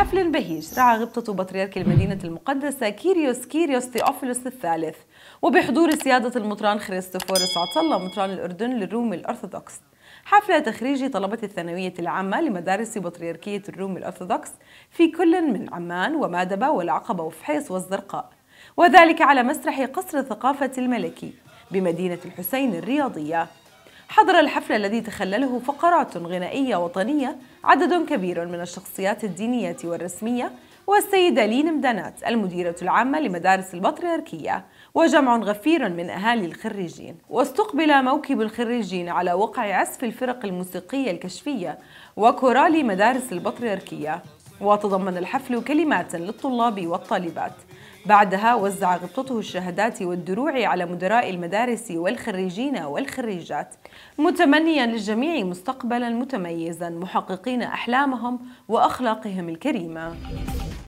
حفل بهيج رعى غبطة بطريرك المدينة المقدسة كيريوس كيريوس تيوفيلوس الثالث وبحضور سيادة المطران خريستوفورس عطلة مطران الأردن للروم الأرثوذكس حفلة تخريج طلبة الثانوية العامة لمدارس بطريركية الروم الأرثوذكس في كل من عمان ومادبة والعقبة وفحيص والزرقاء وذلك على مسرح قصر الثقافة الملكي بمدينة الحسين الرياضية حضر الحفل الذي تخلله فقرات غنائية وطنية عدد كبير من الشخصيات الدينية والرسمية والسيدة لين مدانات المديرة العامة لمدارس البطريركية وجمع غفير من أهالي الخريجين واستقبل موكب الخريجين على وقع عزف الفرق الموسيقية الكشفية وكورالي مدارس البطريركية وتضمن الحفل كلمات للطلاب والطالبات بعدها وزع غبطته الشهادات والدروع على مدراء المدارس والخريجين والخريجات متمنيا للجميع مستقبلا متميزا محققين أحلامهم وأخلاقهم الكريمة